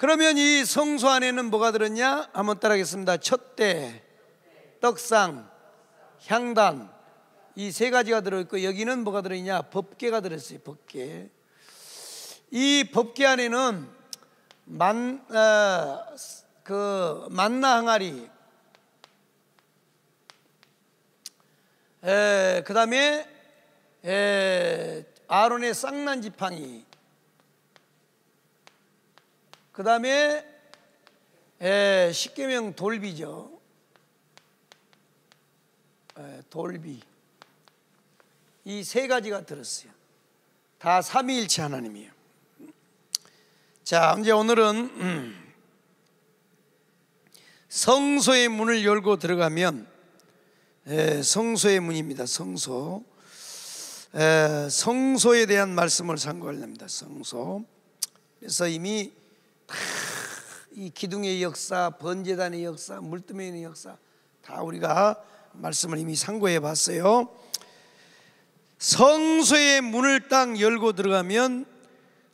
그러면 이 성소 안에는 뭐가 들었냐? 한번 따라하겠습니다. 첫대, 떡상, 향단 이 세 가지가 들어있고 여기는 뭐가 들어있냐? 법계가 들어있어요. 법계. 이 법계 안에는 만, 어, 그 만나 항아리, 그 다음에 아론의 쌍난 지팡이 그 다음에 예, 십계명 돌비죠. 예, 돌비. 이 세 가지가 들었어요. 다 삼위일체 하나님이에요. 자, 이제 오늘은 음, 성소의 문을 열고 들어가면 예, 성소의 문입니다. 성소. 에, 예, 성소에 대한 말씀을 상고하려합니다 성소. 그래서 이미 다이 기둥의 역사, 번제단의 역사, 물뜸의 역사 다 우리가 말씀을 이미 상고해 봤어요. 성소의 문을 딱 열고 들어가면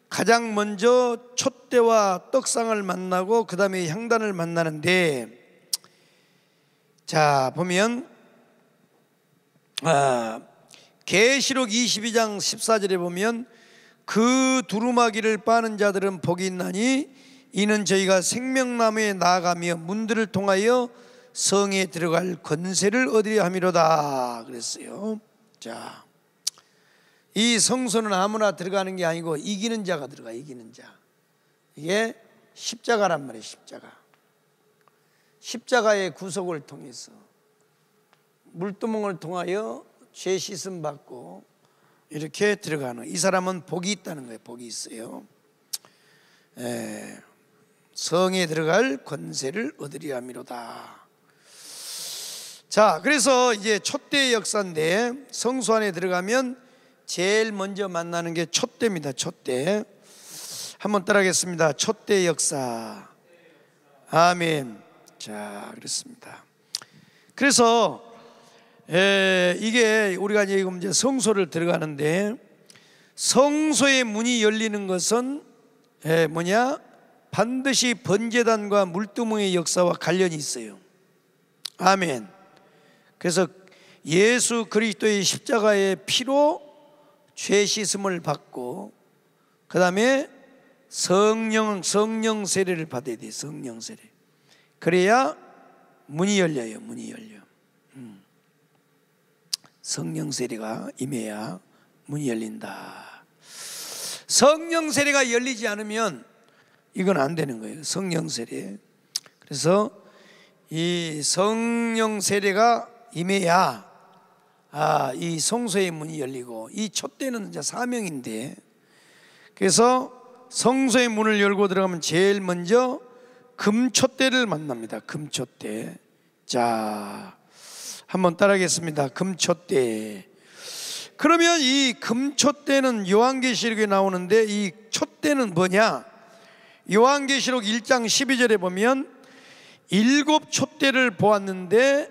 가장 먼저 촛대와 떡상을 만나고 그 다음에 향단을 만나는데 자 보면 아 계시록 22장 14절에 보면 그 두루마기를 빠는 자들은 복이 있나니 이는 저희가 생명나무에 나아가며 문들을 통하여 성에 들어갈 권세를 얻으려 함이로다 그랬어요. 자. 이 성소는 아무나 들어가는 게 아니고 이기는 자가 들어가 이기는 자. 이게 십자가란 말이에요, 십자가. 십자가의 구속을 통해서 물두멍을 통하여 죄 씻음 받고 이렇게 들어가는 이 사람은 복이 있다는 거예요. 복이 있어요. 에. 성에 들어갈 권세를 얻으리 함이로다. 자, 그래서 이제 초대 역사인데 성소 안에 들어가면 제일 먼저 만나는 게 초대입니다. 초대. 한번 따라하겠습니다. 초대 역사. 아멘. 자, 그렇습니다. 그래서 에, 이게 우리가 지금 이제 성소를 들어가는데 성소의 문이 열리는 것은 에, 뭐냐? 반드시 번제단과 물두멍의 역사와 관련이 있어요. 아멘. 그래서 예수 그리스도의 십자가의 피로 죄 씻음을 받고 그 다음에 성령 성령 세례를 받아야 돼 성령 세례. 그래야 문이 열려요. 문이 열려. 음. 성령 세례가 임해야 문이 열린다. 성령 세례가 열리지 않으면 이건 안 되는 거예요. 성령 세례. 그래서 이 성령 세례가 임해야 아, 이 성소의 문이 열리고 이 첫대는 이제 사명인데 그래서 성소의 문을 열고 들어가면 제일 먼저 금초대를 만납니다. 금초대 자, 한번 따라하겠습니다. 금초대 그러면 이금초대는 요한계시록에 나오는데 이첫대는 뭐냐? 요한계시록 1장 12절에 보면 일곱 촛대를 보았는데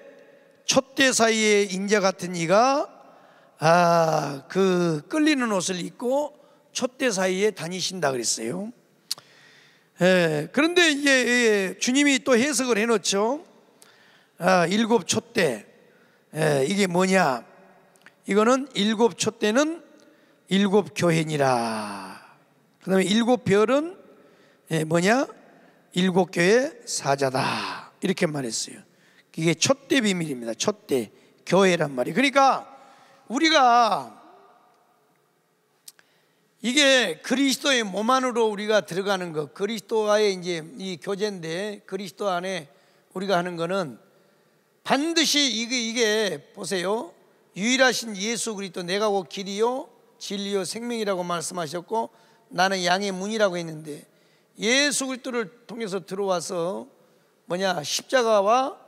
촛대 사이에 인자 같은 이가 아, 그 끌리는 옷을 입고 촛대 사이에 다니신다 그랬어요. 예, 그런데 이제 예, 주님이 또 해석을 해놓죠. 아, 일곱 촛대. 예, 이게 뭐냐? 이거는 일곱 촛대는 일곱 교회니라. 그 다음에 일곱 별은 예, 뭐냐? 일곱 교회 사자다 이렇게 말했어요. 이게 첫대 비밀입니다. 첫대 교회란 말이. 그러니까 우리가 이게 그리스도의 몸 안으로 우리가 들어가는 것, 그리스도와의 이제 이 교제인데 그리스도 안에 우리가 하는 거는 반드시 이게 이게 보세요. 유일하신 예수 그리스도 내가 곧 길이요 진리요 생명이라고 말씀하셨고 나는 양의 문이라고 했는데 예수 그리스도를 통해서 들어와서 뭐냐 십자가와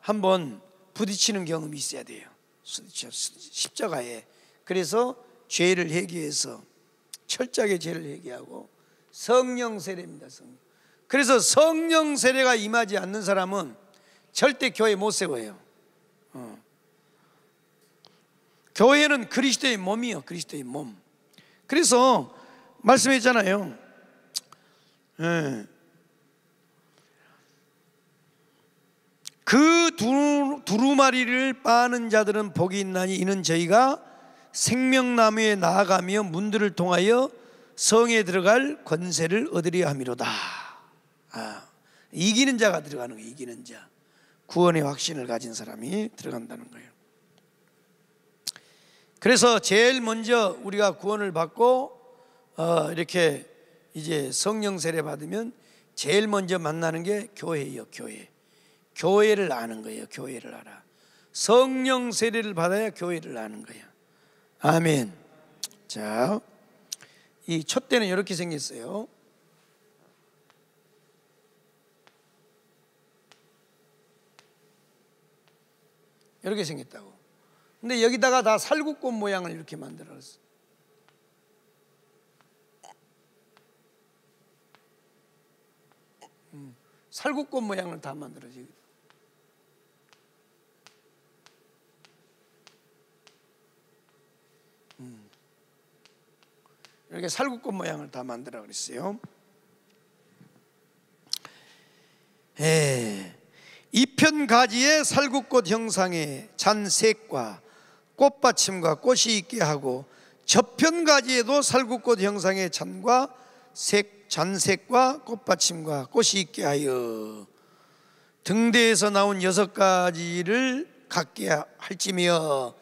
한번 부딪히는 경험이 있어야 돼요. 십자가에 그래서 죄를 회개해서 철저하게 죄를 회개하고 성령 세례입니다. 성령. 그래서 성령 세례가 임하지 않는 사람은 절대 교회 못 세워요. 어. 교회는 그리스도의 몸이요, 그리스도의 몸. 그래서 말씀했잖아요. 예. 그 두루, 마리를 빠는 자들은 복이 있나니 이는 저희가 생명나무에 나아가며 문들을 통하여 성에 들어갈 권세를 얻으려 함이로다. 아, 이기는 자가 들어가는 거예요. 이기는 자. 구원의 확신을 가진 사람이 들어간다는 거예요. 그래서 제일 먼저 우리가 구원을 받고 어, 이렇게 이제 성령 세례 받으면 제일 먼저 만나는 게 교회예요, 교회. 교회를 아는 거예요, 교회를 알아. 성령 세례를 받아야 교회를 아는 거예요. 아멘. 자, 이 첫 때는 이렇게 생겼어요. 이렇게 생겼다고. 근데 여기다가 다 살구꽃 모양을 이렇게 만들었어. 살구꽃 모양을 다 만들어지. 음. 이렇게 살구꽃 모양을 다 만들어 그랬어요. 예. 이편 가지에 살구꽃 형상의 잔색과 꽃받침과 꽃이 있게 하고 저편 가지에도 살구꽃 형상의 잔과 색 잔색과 꽃받침과 꽃이 있게 하여 등대에서 나온 여섯 가지를 갖게 할지며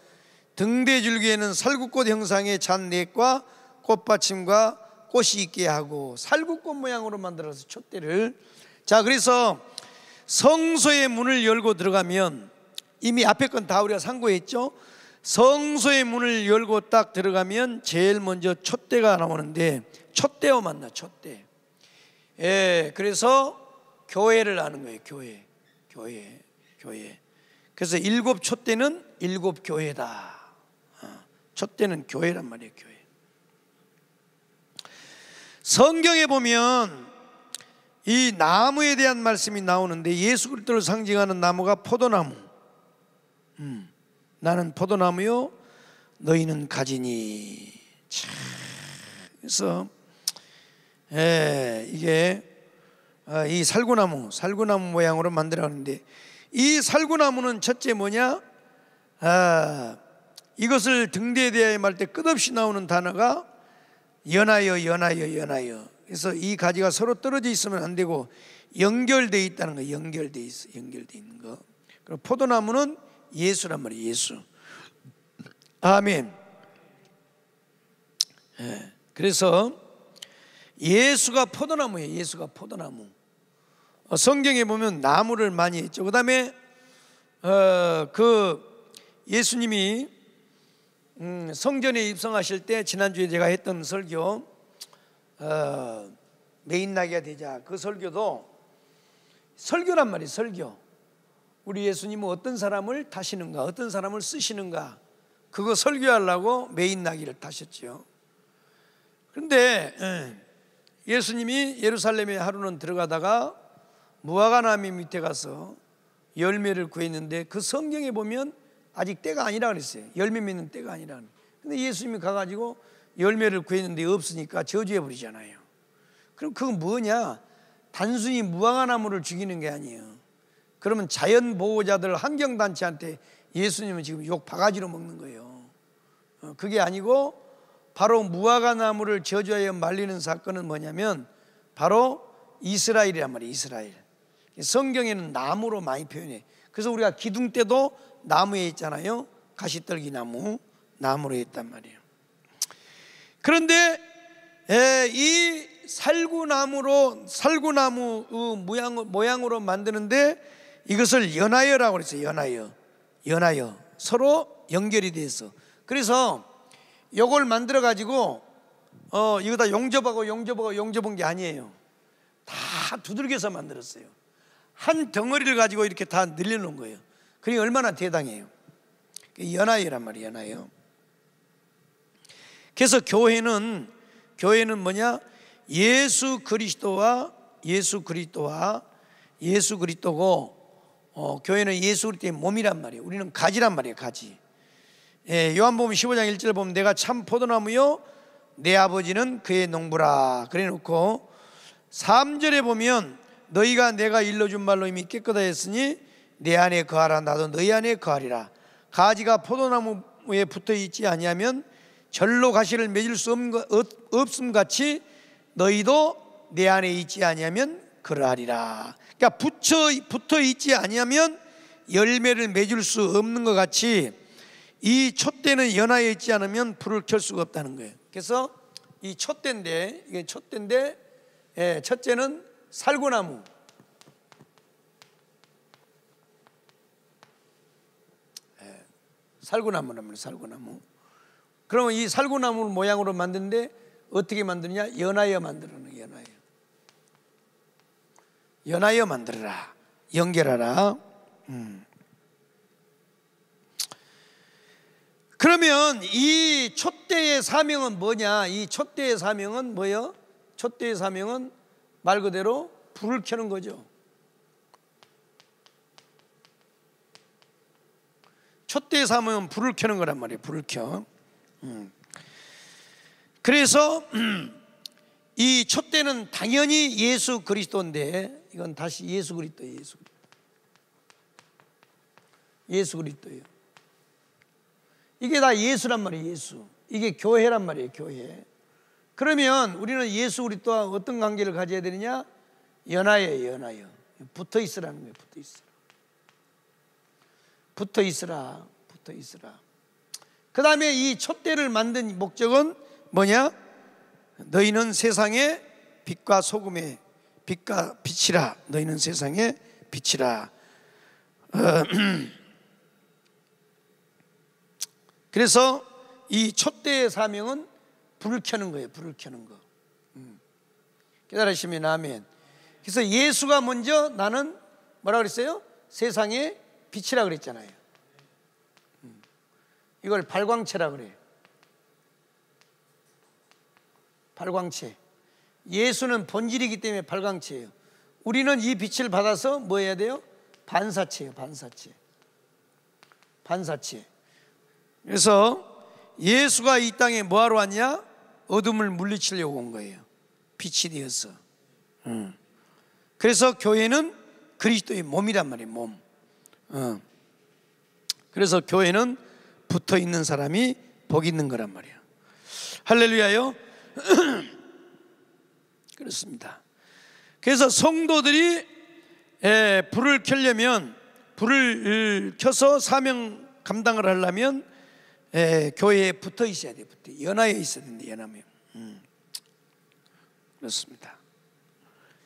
등대 줄기에는 살구꽃 형상의 잔넷과 꽃받침과 꽃이 있게 하고 살구꽃 모양으로 만들어서 촛대를 자 그래서 성소의 문을 열고 들어가면 이미 앞에 건 다 우리가 상고했죠 성소의 문을 열고 딱 들어가면 제일 먼저 촛대가 나오는데 첫때와 만나 첫 때. 예, 그래서 교회를 아는 거예요. 교회, 교회, 교회. 그래서 일곱 첫 때는 일곱 교회다. 첫 어, 때는 교회란 말이에요. 교회. 성경에 보면 이 나무에 대한 말씀이 나오는데 예수 그리스도를 상징하는 나무가 포도나무. 음, 나는 포도나무요, 너희는 가지니. 참, 그래서 예, 이게 아, 이 살구나무, 살구나무 모양으로 만들었는데 어이 살구나무는 첫째 뭐냐? 아, 이것을 등대에 대하 말할 때 끝없이 나오는 단어가 연하여, 연하여, 연하여. 그래서 이 가지가 서로 떨어져 있으면 안 되고 연결돼 있다는 거, 연결돼 있어, 연결돼 있는 거. 그리고 포도나무는 예수란 말이에요, 예수. 아멘. 예, 그래서 예수가 포도나무예요. 예수가 포도나무. 어, 성경에 보면 나무를 많이 했죠. 그다음에 어, 그 예수님이 음, 성전에 입성하실 때 지난주에 제가 했던 설교 어, 메인 나게가 되자 그 설교도 설교란 말이 설교. 우리 예수님은 어떤 사람을 타시는가, 어떤 사람을 쓰시는가, 그거 설교하려고 메인 나기를 타셨지요. 그런데 예, 예수님이 예루살렘에 하루는 들어가다가 무화과나무 밑에 가서 열매를 구했는데 그 성경에 보면 아직 때가 아니라 그랬어요. 열매 맺는 때가 아니라. 근데 예수님이 가가지고 열매를 구했는데 없으니까 저주해 버리잖아요. 그럼 그건 뭐냐? 단순히 무화과나무를 죽이는 게 아니에요. 그러면 자연 보호자들 환경 단체한테 예수님은 지금 욕 바가지로 먹는 거예요. 어, 그게 아니고 바로 무화과 나무를 저주하여 말리는 사건은 뭐냐면 바로 이스라엘이란 말이에요. 이스라엘. 성경에는 나무로 많이 표현해. 그래서 우리가 기둥 때도 나무에 있잖아요. 가시떨기 나무, 나무로 있단 말이에요. 그런데 예, 이 살구나무로 살구나무 어, 모양 모양으로 만드는데 이것을 연하여라고 그랬어요. 연하여, 연하여 서로 연결이 돼서 그래서 요걸 만들어 가지고 어, 이거 다 용접하고 용접하고 용접한 게 아니에요. 다 두들겨서 만들었어요. 한 덩어리를 가지고 이렇게 다 늘려놓은 거예요. 그게 얼마나 대단해요. 연하이란 말이에요. 연하요. 이 그래서 교회는 교회는 뭐냐? 예수 그리스도와 예수 그리스도와 예수 그리스도고 어, 교회는 예수 그리스도의 몸이란 말이에요. 우리는 가지란 말이에요. 가지. 예, 요한복음 15장 1절을 보면 내가 참 포도나무요 내 아버지는 그의 농부라 그래 놓고 3절에 보면 너희가 내가 일러준 말로 이미 깨끗하였으니 내 안에 거하라 나도 너희 안에 거하리라 가지가 포도나무에 붙어 있지 아니하면 절로 가시를 맺을 수 없음 같이 너희도 내 안에 있지 아니하면 그러하리라 그러니까 붙여 붙어 있지 아니하면 열매를 맺을 수 없는 것 같이 이첫대는연하여 있지 않으면 불을 켤 수가 없다는 거예요. 그래서 이 촛대인데 이게 촛대인데 예, 첫째는 살구나무. 예, 살구나무랍니 살구나무. 그러면 이 살구나무 모양으로 만드데 어떻게 만드냐? 연하여 만들어는 연하여. 연하여 만들어라. 연결하라. 음. 그러면 이 촛대의 사명은 뭐냐? 이 촛대의 사명은 뭐요? 촛대의 사명은 말 그대로 불을 켜는 거죠. 촛대의 사명은 불을 켜는 거란 말이에요. 불을 켜. 음. 그래서 음, 이 촛대는 당연히 예수 그리스도인데 이건 다시 예수 그리스도 예수 예수 그리스도예요. 이게 다 예수란 말이에요, 예수. 이게 교회란 말이에요, 교회. 그러면 우리는 예수 우리 또한 어떤 관계를 가져야 되느냐? 연하여, 연하여. 붙어 있으라는 거예요, 붙어 있으라. 붙어 있으라, 붙어 있으라. 그 다음에 이 촛대를 만든 목적은 뭐냐? 너희는 세상의 빛과 소금의 빛과 빛이라. 너희는 세상의 빛이라. 어, 그래서 이 첫대의 사명은 불을 켜는 거예요. 불을 켜는 거. 음. 깨달으시면 아멘. 그래서 예수가 먼저 나는 뭐라 그랬어요? 세상의 빛이라 그랬잖아요. 음. 이걸 발광체라 그래요. 발광체. 예수는 본질이기 때문에 발광체예요. 우리는 이 빛을 받아서 뭐 해야 돼요? 반사체예요, 반사체. 반사체. 그래서 예수가 이 땅에 뭐하러 왔냐? 어둠을 물리치려고 온 거예요. 빛이 되어서. 음. 그래서 교회는 그리스도의 몸이란 말이에요, 몸. 어. 그래서 교회는 붙어 있는 사람이 복 있는 거란 말이에요. 할렐루야요. 그렇습니다. 그래서 성도들이 에, 예, 불을 켜려면 불을 어, 켜서 사명 감당을 하려면 에, 예, 교회에 붙어 있어야 돼. 붙어. 연하에 있어야 된다. 연하면. 음. 그렇습니다.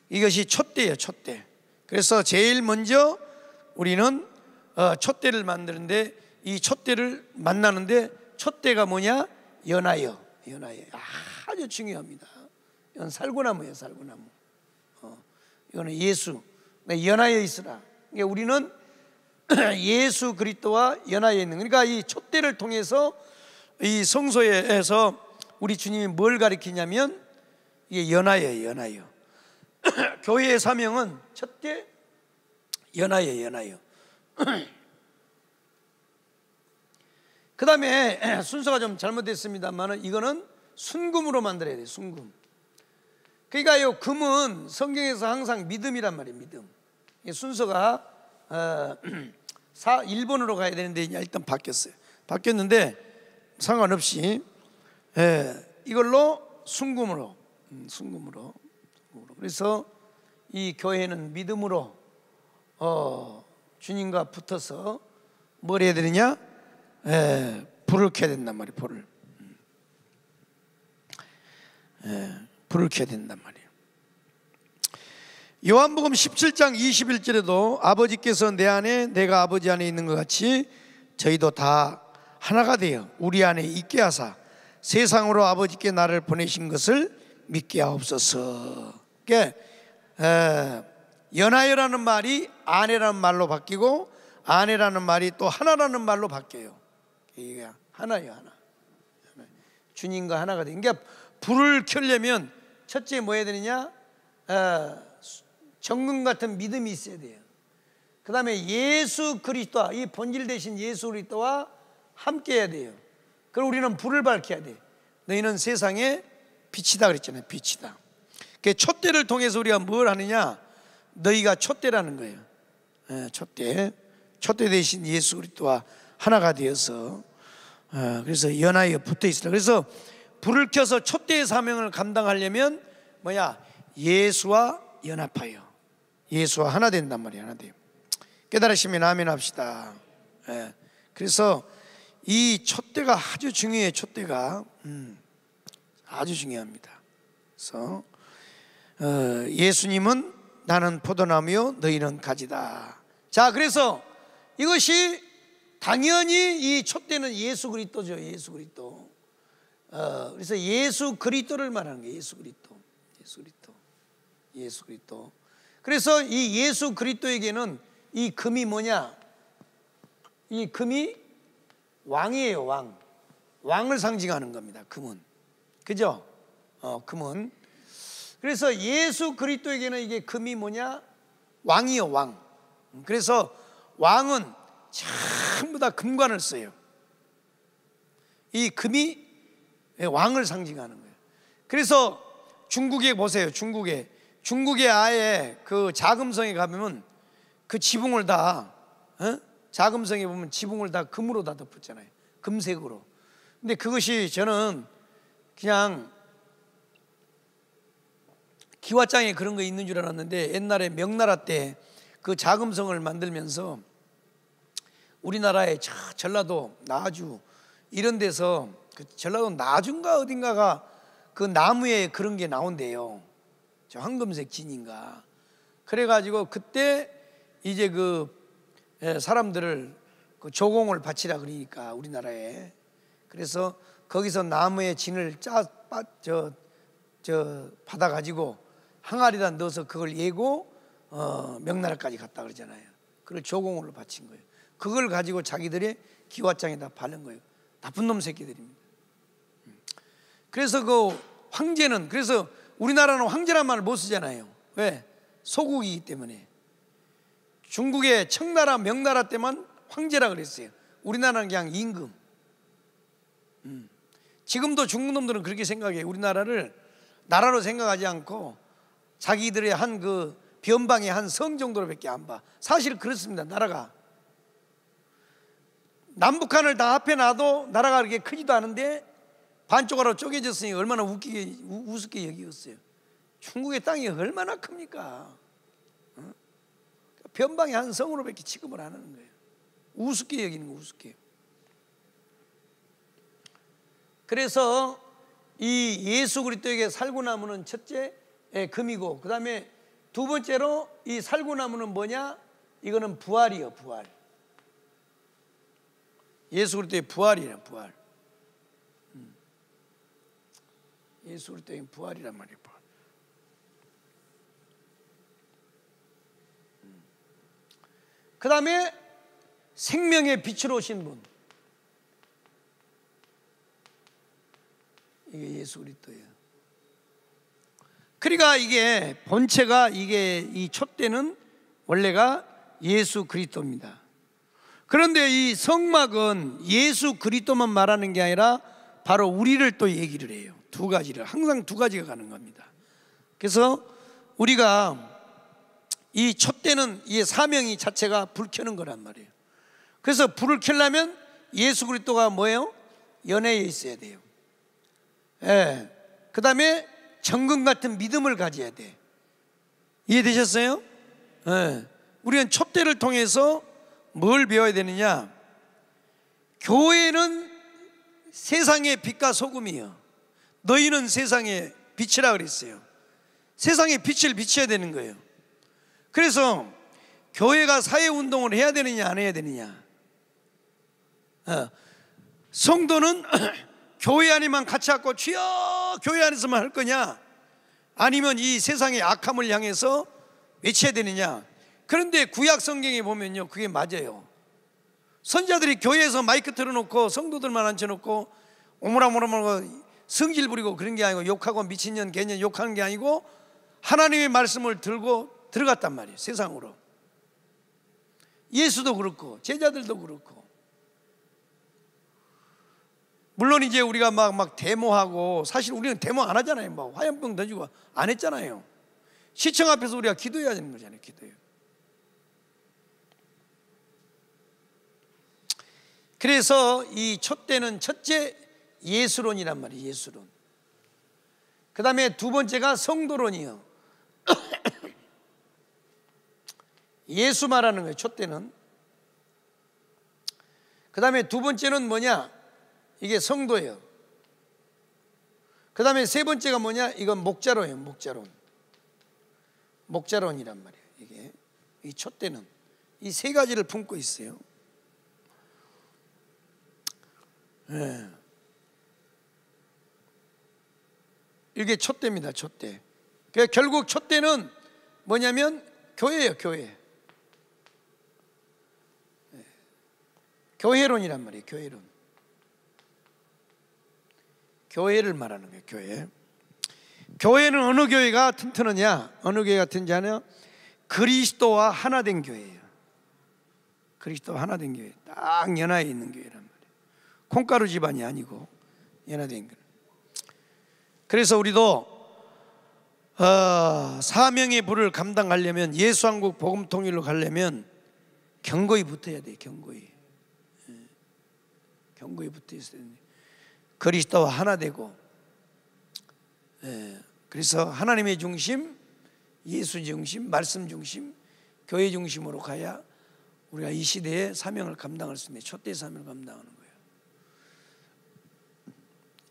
이것이 첫대예요. 첫대. 그래서 제일 먼저 우리는 어, 첫대를 만드는데 이 첫대를 만나는데 첫대가 뭐냐? 연하여. 연하여. 아주 중요합니다. 이건 살구나무예요. 살구나무. 어, 이거는 예수. 네, 연하여 있으라. 그러니까 우리는 예수 그리스도와 연하에 있는 그러니까 이 촛대를 통해서 이 성소에서 우리 주님이 뭘 가리키냐면 이게 연하예요 연하요 교회의 사명은 첫째 연하예요 연하요 그 다음에 순서가 좀 잘못됐습니다만 이거는 순금으로 만들어야 돼요 순금 그러니까 요 금은 성경에서 항상 믿음이란 말이에요 믿음 순서가 어, 사, 1번으로 가야 되는데 일단 바뀌었어요. 바뀌었는데 상관없이 예, 이걸로 순금으로 음, 순금으로 그래서 이 교회는 믿음으로 어, 주님과 붙어서 뭘 해야 되느냐? 예, 불을 켜야 된단 말이에요. 불을 음. 예, 불을 켜야 된단 말이에요. 요한복음 17장 21절에도 아버지께서 내 안에 내가 아버지 안에 있는 것 같이 저희도 다 하나가 되어 우리 안에 있게 하사 세상으로 아버지께 나를 보내신 것을 믿게 하옵소서. 그 연하여라는 말이 아내라는 말로 바뀌고 아내라는 말이 또 하나라는 말로 바뀌어요. 이게 하나예요, 하나. 주님과 하나가 되. 그러니까 불을 켜려면 첫째 뭐 해야 되느냐? 에, 정금 같은 믿음이 있어야 돼요. 그 다음에 예수 그리스도와 이 본질 대신 예수 그리스도와 함께 해야 돼요. 그럼 우리는 불을 밝혀야 돼. 너희는 세상의 빛이다 그랬잖아요. 빛이다. 그 첫대를 통해서 우리가 뭘 하느냐? 너희가 첫대라는 거예요. 예, 첫대. 첫대 대신 예수 그리스도와 하나가 되어서 어, 그래서 연하여 붙어 있으라. 그래서 불을 켜서 첫대의 사명을 감당하려면 뭐야? 예수와 연합하여. 예수와 하나 된단 말이에요. 하나 돼요. 깨달으시면 아멘 합시다. 예. 그래서 이 첫대가 아주 중요해 첫대가 음, 아주 중요합니다. 그래서 어, 예수님은 나는 포도나무요 너희는 가지다. 자 그래서 이것이 당연히 이 첫대는 예수 그리스도죠. 예수 그리스도. 어, 그래서 예수 그리스도를 말하는 게 예수 그리스도. 예수 그리스도. 예수 그리스도. 그래서 이 예수 그리스도에게는 이 금이 뭐냐? 이 금이 왕이에요, 왕. 왕을 상징하는 겁니다. 금은. 그죠? 어, 금은. 그래서 예수 그리스도에게는 이게 금이 뭐냐? 왕이요, 왕. 그래서 왕은 전부 다 금관을 써요. 이 금이 왕을 상징하는 거예요. 그래서 중국에 보세요. 중국에 중국의 아예 그 자금성에 가면 그 지붕을 다 어? 자금성에 보면 지붕을 다 금으로 다 덮었잖아요. 금색으로. 근데 그것이 저는 그냥 기와장에 그런 거 있는 줄 알았는데 옛날에 명나라 때 그 자금성을 만들면서 우리나라의 저 전라도 나주 이런 데서 그 전라도 나주인가 어딘가가 그 나무에 그런 게 나온대요. 저 황금색 진인가. 그래가지고 그때 이제 그 예, 사람들을 그 조공을 바치라 그러니까 우리나라에 그래서 거기서 나무에 진을 짜 빠, 저저 받아 가지고 항아리다 넣어서 그걸 예고 어, 명나라까지 갔다 그러잖아요. 그걸 조공으로 바친 거예요. 그걸 가지고 자기들의 기와장에다 바른 거예요. 나쁜 놈 새끼들입니다. 음. 그래서 그 황제는 그래서 우리나라는 황제란 말을 못 쓰잖아요. 왜? 소국이기 때문에. 중국의 청나라, 명나라 때만 황제라 그랬어요. 우리나라는 그냥 임금. 음. 지금도 중국 놈들은 그렇게 생각해요. 우리나라를 나라로 생각하지 않고 자기들의 한 그 변방의 한 성 정도로밖에 안 봐. 사실 그렇습니다. 나라가 남북한을 다 앞에 놔도 나라가 그렇게 크지도 않은데 반쪽으로 쪼개졌으니 얼마나 웃기게 우, 우습게 여기었어요. 중국의 땅이 얼마나 큽니까? 어? 변방의 한 성으로밖에 취급을 안 하는 거예요. 우습게 여기는 거 우습게. 그래서 이 예수 그리스도에게 살고 나무는 첫째 예, 금이고 그다음에 두 번째로 이 살고 나무는 뭐냐? 이거는 부활이요, 부활. 예수 그리스도의 부활이란 부활. 예수 그리스도의 부활이란 말이에요. 음. 그 다음에 생명의 빛으로 오신 분. 이게 예수 그리스도예요. 그러니까 이게 본체가 이게 이 촛대는 원래가 예수 그리스도입니다. 그런데 이 성막은 예수 그리스도만 말하는 게 아니라 바로 우리를 또 얘기를 해요. 두 가지를 항상 두 가지가 가는 겁니다. 그래서 우리가 이첫대는이 사명이 자체가 불 켜는 거란 말이에요. 그래서 불을 켜려면 예수 그리스도가 뭐예요? 연애에 있어야 돼요. 예. 그 다음에 정금 같은 믿음을 가져야 돼. 이해되셨어요? 예. 우리는 첫대를 통해서 뭘 배워야 되느냐? 교회는 세상의 빛과 소금이요. 너희는 세상의 빛이라 그랬어요. 세상의 빛을 비춰야 되는 거예요. 그래서 교회가 사회 운동을 해야 되느냐 안 해야 되느냐. 어. 성도는 교회 안에만 같이 갖고 주여 교회 안에서만 할 거냐 아니면 이 세상의 악함을 향해서 외쳐야 되느냐. 그런데 구약 성경에 보면요. 그게 맞아요. 선자들이 교회에서 마이크 틀어놓고 성도들만 앉혀놓고 오므라오므라오므 성질 부리고 그런 게 아니고 욕하고 미친년 개년 욕하는 게 아니고 하나님의 말씀을 들고 들어갔단 말이에요. 세상으로. 예수도 그렇고 제자들도 그렇고 물론 이제 우리가 막막 데모하고 사실 우리는 데모 안 하잖아요. 막 화염병 던지고 안 했잖아요. 시청 앞에서 우리가 기도해야 되는 거잖아요. 기도요. 해 그래서 이 첫 때는 첫째 예수론이란 말이에요. 예수론. 그 다음에 두 번째가 성도론이요. 예수 말하는 거예요. 첫째는그 다음에 두 번째는 뭐냐? 이게 성도예요. 그 다음에 세 번째가 뭐냐? 이건 목자론이에요. 목자론. 목자론이란 말이에요. 이게 이첫째는이 세 가지를 품고 있어요. 예. 이게 촛대입니다. 촛대. 그러니까 결국 촛대는 뭐냐면 교회예요. 교회. 교회론이란 말이에요. 교회론. 교회를 말하는 거예요. 교회. 교회는 어느 교회가 튼튼하냐? 어느 교회가 튼튼하냐? 그리스도와 하나 된 교회예요. 그리스도와 하나 된 교회. 딱 연하에 있는 교회란 말이에요. 콩가루 집안이 아니고 연하된 교회. 그래서 우리도 어, 사명의 부를 감당하려면 예수한국 복음 통일로 가려면 경고히 붙어야 돼 경고히 예. 경고히 붙어 있어야 돼 그리스도와 하나 되고 예, 그래서 하나님의 중심 예수 중심 말씀 중심 교회 중심으로 가야 우리가 이 시대의 사명을 감당할 수 있는 초대 사명을 감당하는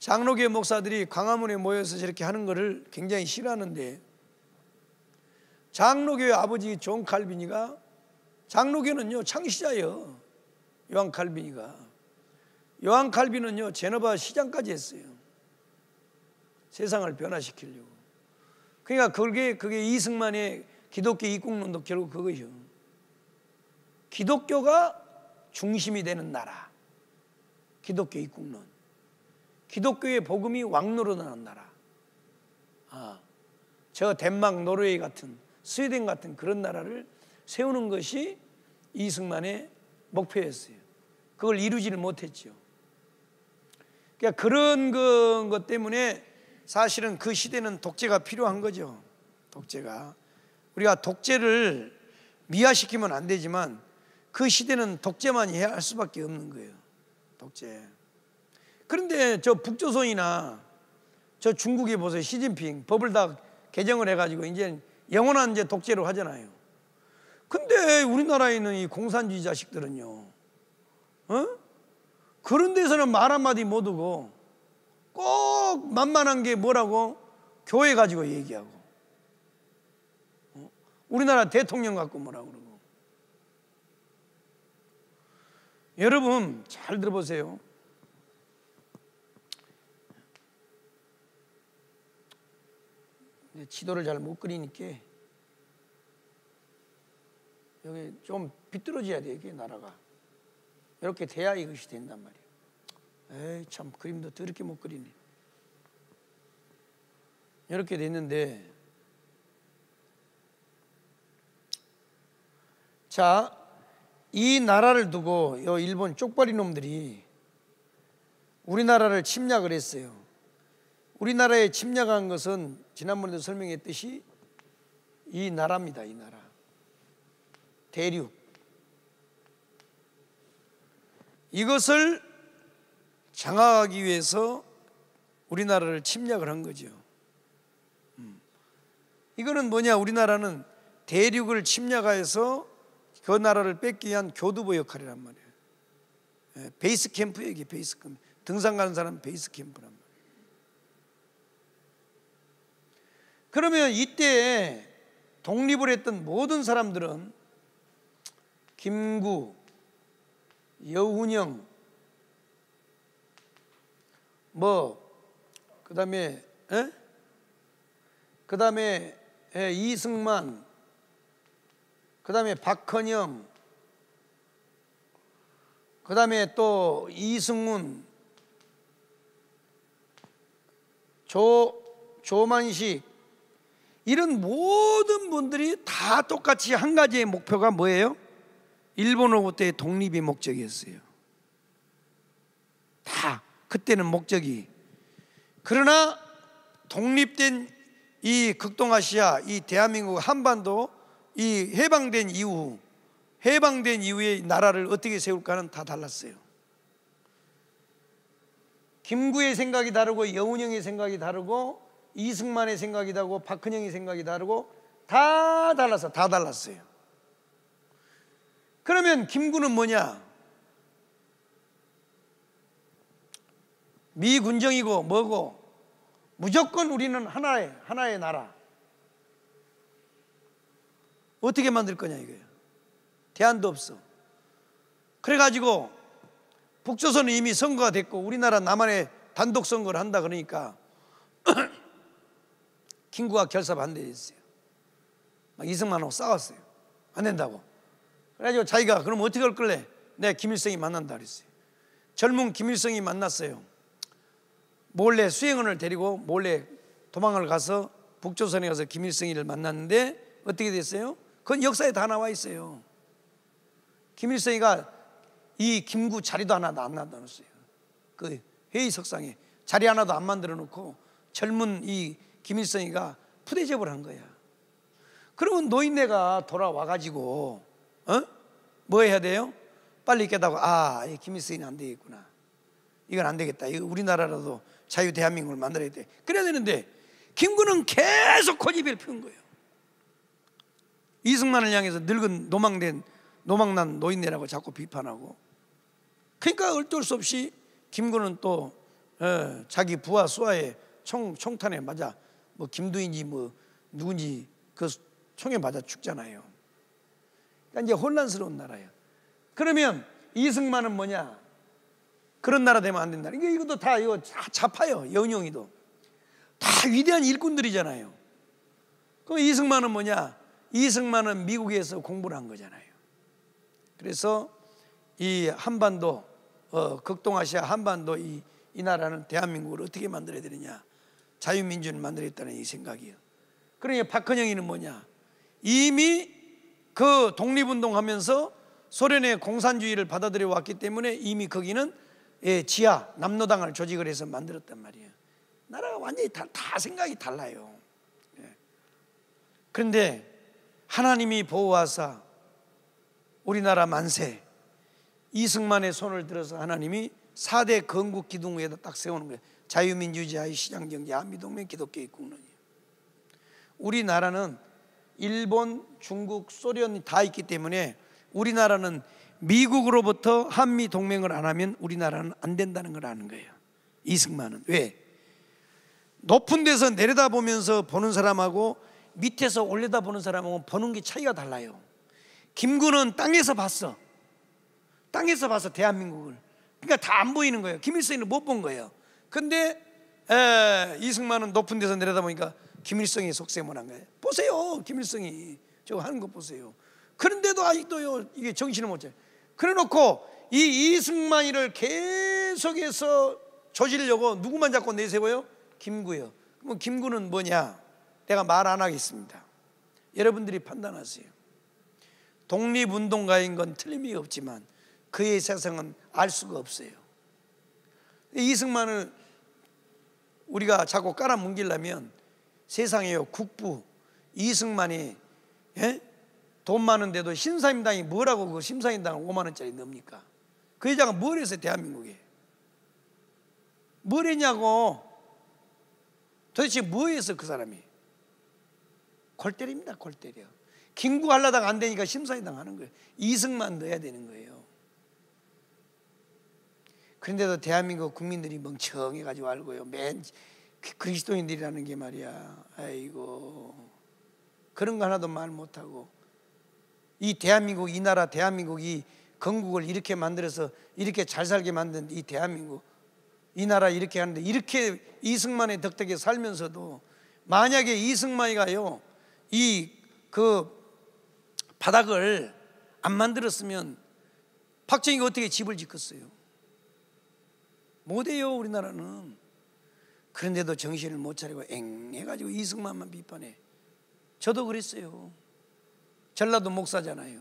장로교회 목사들이 광화문에 모여서 저렇게 하는 것을 굉장히 싫어하는데 장로교의 아버지 존 칼빈이가 장로교는요 창시자예요 요한 칼빈이가 요한 칼빈은요 제너바 시장까지 했어요 세상을 변화시키려고 그러니까 그게 그게 이승만의 기독교 입국론도 결국 그거죠 기독교가 중심이 되는 나라 기독교 입국론 기독교의 복음이 왕로로 하는 나라. 아, 저 덴마크, 노르웨이 같은 스웨덴 같은 그런 나라를 세우는 것이 이승만의 목표였어요. 그걸 이루지를 못했죠. 그러니까 그런 그, 것 때문에 사실은 그 시대는 독재가 필요한 거죠. 독재가 우리가 독재를 미화시키면 안 되지만 그 시대는 독재만 해야 할 수밖에 없는 거예요. 독재. 그런데 저 북조선이나 저 중국에 보세요. 시진핑 법을 다 개정을 해가지고 이제 영원한 이제 독재로 하잖아요. 근데 우리나라에 있는 이 공산주의 자식들은요. 어? 그런 데서는 말 한마디 못 하고 꼭 만만한 게 뭐라고 교회 가지고 얘기하고 어? 우리나라 대통령 갖고 뭐라고 그러고 여러분 잘 들어보세요. 지도를 잘 못 그리니까 여기 좀 비뚤어져야 돼 이게 나라가 이렇게 돼야 이것이 된단 말이에요. 에이 참 그림도 더럽게 못 그리네. 이렇게 됐는데 자이 나라를 두고 요 일본 쪽발이 놈들이 우리나라를 침략을 했어요. 우리나라에 침략한 것은 지난번에도 설명했듯이 이 나라입니다. 이 나라. 대륙. 이것을 장악하기 위해서 우리나라를 침략을 한 거죠. 음. 이거는 뭐냐? 우리나라는 대륙을 침략하여서 그 나라를 뺏기 위한 교두보 역할이란 말이에요. 예, 베이스 캠프 얘기, 베이스 캠프. 등산 가는 사람 베이스 캠프란 말이에요. 그러면 이때에 독립을 했던 모든 사람들은 김구, 여운영, 뭐 그다음에 에? 그다음 에, 이승만, 그다음에 박헌영, 그다음에 또 이승훈, 조 조만식 이런 모든 분들이 다 똑같이 한 가지의 목표가 뭐예요? 일본으로부터의 독립이 목적이었어요. 다 그때는 목적이 그러나 독립된 이 극동아시아 이 대한민국 한반도 이 해방된 이후 해방된 이후의 나라를 어떻게 세울까는 다 달랐어요. 김구의 생각이 다르고 여운형의 생각이 다르고 이승만의 생각이 다고 박근영의 생각이 다르고 다 달라서 다 달랐어요. 그러면 김구는 뭐냐? 미군정이고 뭐고 무조건 우리는 하나의 하나의 나라. 어떻게 만들 거냐 이거예요. 대안도 없어. 그래 가지고 북조선은 이미 선거가 됐고 우리나라 남한의 단독 선거를 한다 그러니까 김구가 결사 반대했어요. 막 이승만하고 싸웠어요. 안 된다고. 그래가지고 자기가 그럼 어떻게 할 걸래? 내 김일성이 만난다 그랬어요. 젊은 김일성이 만났어요. 몰래 수행원을 데리고 몰래 도망을 가서 북조선에 가서 김일성이를 만났는데 어떻게 됐어요? 그건 역사에 다 나와 있어요. 김일성이가 이 김구 자리도 하나도 안만들어요그 회의석상에 자리 하나도 안 만들어 놓고 젊은 이 김일성이가 푸대접을 한 거야. 그러면 노인네가 돌아와 가지고 어? 뭐 해야 돼요? 빨리 깨닫고 아, 김일성이 안 되겠구나. 이건 안 되겠다. 이거 우리나라라도 자유 대한민국을 만들어야 돼. 그래야 되는데 김구는 계속 고집을 피운 거예요. 이승만을 향해서 늙은 노망된 노망난 노인네라고 자꾸 비판하고 그러니까 어쩔 수 없이 김구는 또 어, 자기 부하 수하의 총, 총탄에 맞아 뭐 김두인이 뭐 누군지 그 총에 맞아 죽잖아요. 그러니까 이제 혼란스러운 나라예요. 그러면 이승만은 뭐냐? 그런 나라 되면 안 된다. 이게 이것도 다 이거 잡아요. 연용이도 다 위대한 일꾼들이잖아요. 그럼 이승만은 뭐냐? 이승만은 미국에서 공부를 한 거잖아요. 그래서 이 한반도 어, 극동아시아 한반도 이, 이 나라는 대한민국을 어떻게 만들어야 되느냐? 자유민주를 만들겠다는 이 생각이에요. 그러니 박헌영이는 뭐냐? 이미 그 독립운동하면서 소련의 공산주의를 받아들여 왔기 때문에 이미 거기는 예, 지하 남노당을 조직을 해서 만들었단 말이에요. 나라가 완전히 다, 다 생각이 달라요. 예. 그런데 하나님이 보호하사 우리나라 만세 이승만의 손을 들어서 하나님이 4대 건국 기둥 위에다 딱 세우는 거예요. 자유민주주의 시장경제 한미동맹 기독교의 국론이에요. 우리나라는 일본, 중국, 소련이 다 있기 때문에 우리나라는 미국으로부터 한미 동맹을 안 하면 우리나라는 안 된다는 걸 아는 거예요. 이승만은 왜? 높은 데서 내려다 보면서 보는 사람하고 밑에서 올려다 보는 사람하고 보는 게 차이가 달라요. 김구는 땅에서 봤어. 땅에서 봤어, 대한민국을. 그러니까 다 안 보이는 거예요. 김일성이는 못 본 거예요. 근데 에, 이승만은 높은 데서 내려다보니까 김일성이 속세문한 거예요. 보세요, 김일성이 저거 하는 거 보세요. 그런데도 아직도요 이게 정신을 못 차요. 그래놓고 이 이승만이를 계속해서 조지려고 누구만 잡고 내세워요? 김구요. 그럼 김구는 뭐냐? 내가 말 안 하겠습니다. 여러분들이 판단하세요. 독립운동가인 건 틀림이 없지만 그의 세상은 알 수가 없어요. 이승만을 우리가 자꾸 깔아뭉기려면 세상에요 국부 이승만이 예? 돈 많은데도 신사임당이 뭐라고 그 심사임당을 5만 원짜리 넣습니까? 그 여자가 뭘 해서 대한민국에 뭘 했냐고 도대체 뭐 해서 그 사람이 골 때립니다 골 때려 김구 하려다가 안 되니까 심사임당 하는 거예요 이승만 넣어야 되는 거예요 그런데도 대한민국 국민들이 멍청해가지고 알고요. 맨 그 그리스도인들이라는 게 말이야. 아이고 그런 거 하나도 말 못하고 이 대한민국 이 나라 대한민국이 건국을 이렇게 만들어서 이렇게 잘 살게 만든 이 대한민국 이 나라 이렇게 하는데 이렇게 이승만의 덕택에 살면서도 만약에 이승만이가요 이 그 바닥을 안 만들었으면 박정희가 어떻게 집을 짓겠어요? 못해요 우리나라는. 그런데도 정신을 못 차리고 앵 해가지고 이승만만 비판해. 저도 그랬어요. 전라도 목사잖아요.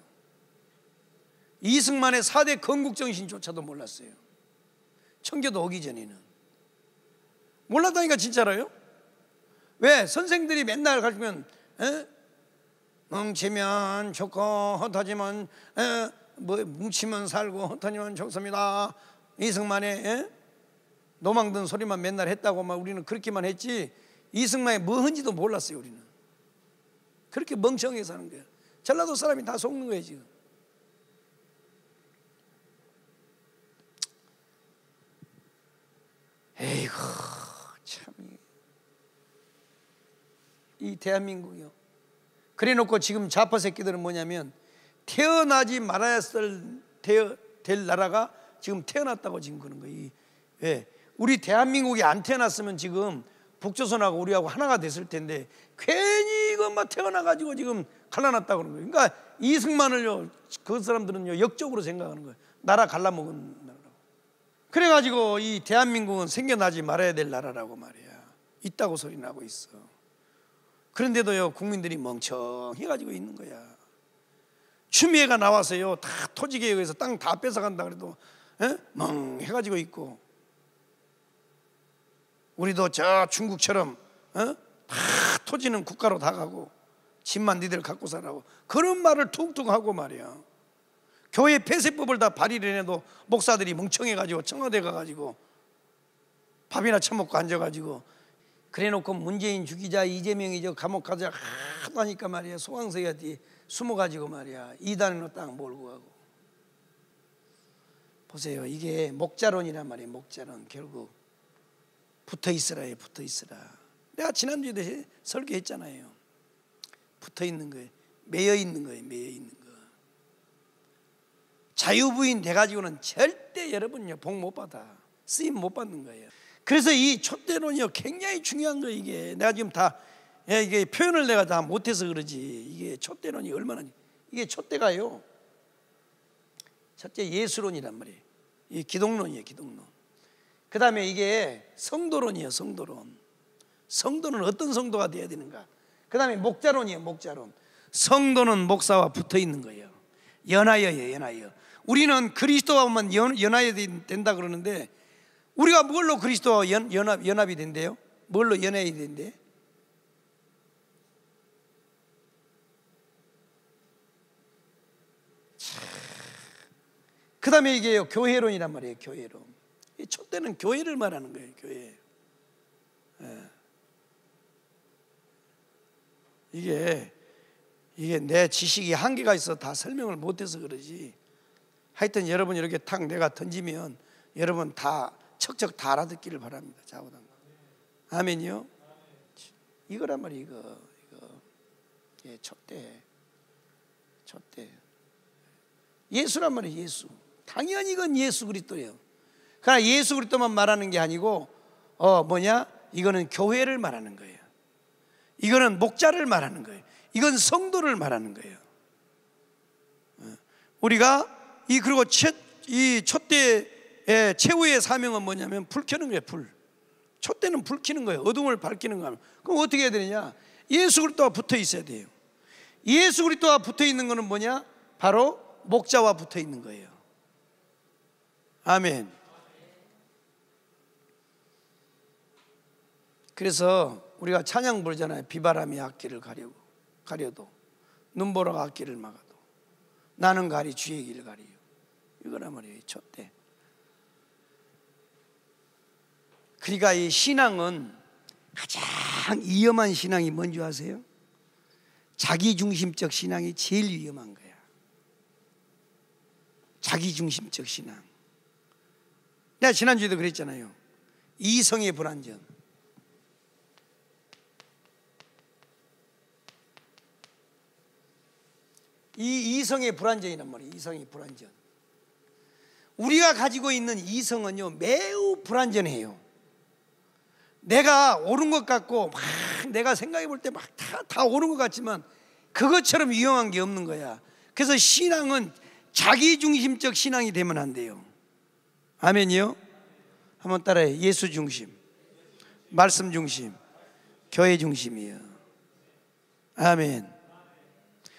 이승만의 4대 건국정신조차도 몰랐어요. 청교도 오기 전에는. 몰랐다니까 진짜로요. 왜? 선생들이 맨날 가르치면 에? 뭉치면 좋고 헛하지만 에? 뭐, 뭉치면 살고 헛하지만 좋습니다. 이승만의 에? 노망든 소리만 맨날 했다고막 우리는 그렇게만 했지 이승만이 뭐한지도 몰랐어요 우리는 그렇게 멍청해사는 거예요 전라도 사람이 다 속는 거예요 지금 에이구 참이 대한민국이요 그래놓고 지금 좌파 새끼들은 뭐냐면 태어나지 말아야 될, 나라가 지금 태어났다고 지금 그런 거예요 왜? 우리 대한민국이 안 태어났으면 지금 북조선하고 우리하고 하나가 됐을 텐데 괜히 이것만 태어나가지고 지금 갈라놨다 그런 거예요. 그러니까 이승만을요 그 사람들은요 역적으로 생각하는 거예요. 나라 갈라먹은 나라. 그래가지고 이 대한민국은 생겨나지 말아야 될 나라라고 말이야. 있다고 소리 나고 있어. 그런데도요 국민들이 멍청해가지고 있는 거야. 추미애가 나와서요 다 토지개혁에서 땅 다 뺏어간다 그래도 에? 멍해가지고 있고 우리도 저 중국처럼 어? 다 토지는 국가로 다 가고 집만 니들 갖고 살라고 그런 말을 퉁퉁 하고 말이야. 교회 폐쇄법을 다 발의를 해도 목사들이 멍청해가지고 청와대 가가지고 밥이나 처먹고 앉아가지고 그래놓고 문재인 죽이자 이재명이저 감옥 가자 하도 하니까 말이야 소황석이 뒤 숨어가지고 말이야 이단으로 딱 몰고 가고 보세요 이게 목자론이란 말이에요 목자론 결국 붙어 있으라 붙어 있으라. 내가 지난주에 설교했잖아요. 붙어 있는 거예요. 매여 있는 거예요. 매여 있는 거. 자유부인 돼가지고는 절대 여러분요 복못 받아. 쓰임 못 받는 거예요. 그래서 이 촛대론이요 굉장히 중요한 거예요. 이게 내가 지금 다 예, 이게 표현을 내가 다 못해서 그러지. 이게 촛대론이 얼마나 이게 촛대가요. 첫째 예수론이란 말이에요. 이 기독론이에요. 기독론. 그 다음에 이게 성도론이에요, 성도론. 성도는 어떤 성도가 되어야 되는가? 그 다음에 목자론이에요, 목자론. 성도는 목사와 붙어 있는 거예요. 연하여예요, 연하여. 우리는 그리스도와 만 연, 연하여 된다 그러는데 우리가 뭘로 그리스도와 연, 연합, 연합이 된대요? 뭘로 연하여 된대? 그 다음에 이게 교회론이란 말이에요, 교회론. 이 첫대는 교회를 말하는 거예요, 교회. 예. 이게 이게 내 지식이 한계가 있어 다 설명을 못해서 그러지. 하여튼 여러분 이렇게 탁 내가 던지면 여러분 다 척척 다 알아듣기를 바랍니다. 자고당 아멘요 이거란 말이 이거 이거 예, 첫대 첫대 예수란 말이 예수. 당연히 이건 예수 그리스도예요. 그러나 예수 그리스도만 말하는 게 아니고 어 뭐냐? 이거는 교회를 말하는 거예요. 이거는 목자를 말하는 거예요. 이건 성도를 말하는 거예요. 어, 우리가 이 그리고 첫, 이 첫대의 최후의 사명은 뭐냐면 불 켜는 거예요. 불. 첫대는 불 켜는 거예요. 어둠을 밝히는 거예요. 그럼 어떻게 해야 되느냐? 예수 그리스도와 붙어 있어야 돼요. 예수 그리스도와 붙어 있는 거는 뭐냐? 바로 목자와 붙어 있는 거예요. 아멘. 그래서 우리가 찬양 부르잖아요. 비바람이 악기를 가려, 고 가려도 눈보라가 악기를 막아도 나는 가리 주의 길을 가리요. 이거란 말이에요. 첫대. 그러니까 이 신앙은 가장 위험한 신앙이 뭔지 아세요? 자기중심적 신앙이 제일 위험한 거야. 자기중심적 신앙. 내가 지난주에도 그랬잖아요. 이성의 불안전. 이 이성의 불완전이란 말이에요. 이성의 불완전. 우리가 가지고 있는 이성은요, 매우 불완전해요. 내가 옳은 것 같고, 막 내가 생각해 볼 때 막 다, 다 옳은 것 같지만, 그것처럼 위험한 게 없는 거야. 그래서 신앙은 자기중심적 신앙이 되면 안 돼요. 아멘이요? 한번 따라해. 예수 중심, 말씀 중심, 교회 중심이요. 아멘.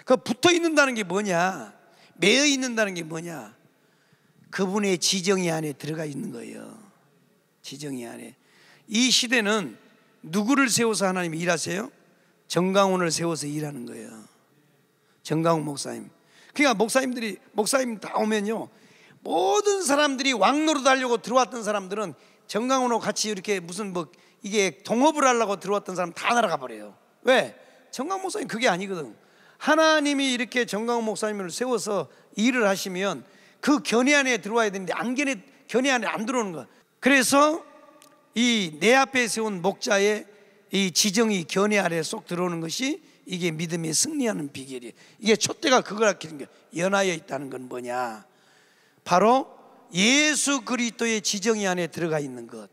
그 붙어 있는다는 게 뭐냐? 매여 있는다는 게 뭐냐? 그분의 지정이 안에 들어가 있는 거예요. 지정이 안에. 이 시대는 누구를 세워서 하나님이 일하세요? 정강훈을 세워서 일하는 거예요. 정강훈 목사님. 그러니까 목사님들이 목사님 다 오면요. 모든 사람들이 왕노릇 하려고 들어왔던 사람들은 정강훈하고 같이 이렇게 무슨 뭐 이게 동업을 하려고 들어왔던 사람 다 날아가 버려요. 왜? 정강 목사님 그게 아니거든. 하나님이 이렇게 정강훈 목사님을 세워서 일을 하시면 그 견해 안에 들어와야 되는데 안 견해, 견해 안에 안 들어오는 거야. 그래서 이 내 앞에 세운 목자의 이 지정이 견해 아래 쏙 들어오는 것이 이게 믿음이 승리하는 비결이에요. 이게 첫대가 그걸 아끼는 거예요. 연하여 있다는 건 뭐냐? 바로 예수 그리스도의 지정이 안에 들어가 있는 것.